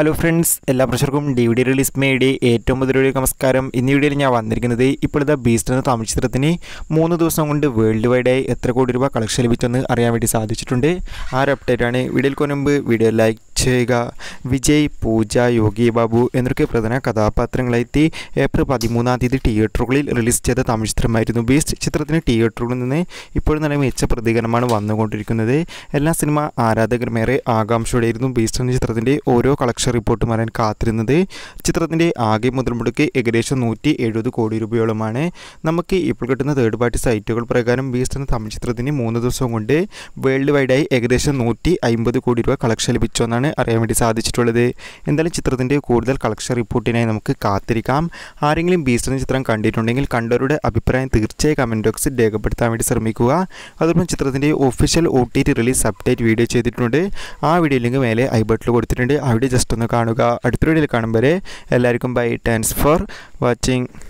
hello friends എല്ലാ പ്രഷർക്കും D V D release മേഡി ഏറ്റവും മുതലുള്ള നമസ്കാരം ഇന്ന് വീഡിയോയിൽ ഞാൻ വന്നിരിക്കുന്നത് ഇപ്പോഴത്തെ ബീസ്റ്റ് എന്ന തമിഴ് ചിത്രത്തിന് മൂന്ന് ദിവസം കൊണ്ട് വേൾഡ് വൈഡായി എത്ര കോടി രൂപ കളക്ഷൻ ലഭിച്ചെന്ന് അറിയാൻ വേണ്ടി സാധിച്ചിട്ടുണ്ട് ആ ഒരു അപ്ഡേറ്റാണ് വീഡിയോയിൽ കൊനുമ്പ് വീഡിയോ ലൈക്ക് ചെയ്യുക വിജയ് പൂജ യോഗി ബാബു എന്നൊക്കെ പ്രധാന കഥാപാത്രങ്ങളെത്തി ഏപ്രിൽ പതിമൂന്നാം തീയതി തിയേറ്ററുകളിൽ റിലീസ് ചെയ്ത തമിഴ് ചിത്രമായിരുന്നു ബീസ്റ്റ് ചിത്രത്തിന് തിയേറ്ററുകളിൽ നിന്ന് ഇപ്പോഴും നല്ല മികച്ച പ്രതികരണമാണ് വന്നുകൊണ്ടിരിക്കുന്നത് എല്ലാ സിനിമ ആരാധകരുമേറെ ആകാംക്ഷയോടെയായിരുന്നു ബീസ്റ്റ് എന്ന ചിത്രത്തിൻ്റെ ഓരോ കളക്ഷൻ റിപ്പോർട്ട് വരാൻ കാത്തിരുന്നത് ചിത്രത്തിൻ്റെ ആകെ മുതൽ മുടക്ക് ഏകദേശം നൂറ്റി എഴുപത് കോടി രൂപയോളമാണ് നമുക്ക് ഇപ്പോൾ കിട്ടുന്ന തേർഡ് പാർട്ടി സൈറ്റുകൾ പ്രകാരം ബീസ്റ്റ് എന്ന തമിഴ് ചിത്രത്തിന് മൂന്ന് ദിവസം കൊണ്ട് വേൾഡ് വൈഡായി ഏകദേശം നൂറ്റി കോടി രൂപ കളക്ഷൻ ലഭിച്ചു എന്നാണ് അറിയാൻ വേണ്ടി സാധിച്ചിട്ടുള്ളത് എന്തായാലും ചിത്രത്തിൻ്റെ കൂടുതൽ കളക്ഷൻ റിപ്പോർട്ടിനായി നമുക്ക് കാത്തിരിക്കാം ആരെങ്കിലും ബീസ്റ്റർ ചിത്രം കണ്ടിട്ടുണ്ടെങ്കിൽ കണ്ടവരുടെ അഭിപ്രായം തീർച്ചയായും കമൻറ്റ് ബോക്സിൽ രേഖപ്പെടുത്താൻ വേണ്ടി ശ്രമിക്കുക അതോടൊപ്പം ചിത്രത്തിൻ്റെ official O T T release update video ചെയ്തിട്ടുണ്ട് ആ വീഡിയോ ലിങ്ക് മേലെ ഐ ബട്ടിൽ കൊടുത്തിട്ടുണ്ട് അവിടെ ജസ്റ്റ് ഒന്ന് കാണുക അടുത്ത വീഡിയോയിൽ കാണും വരെ എല്ലാവർക്കും ബൈ താങ്ക്സ് ഫോർ വാച്ചിങ്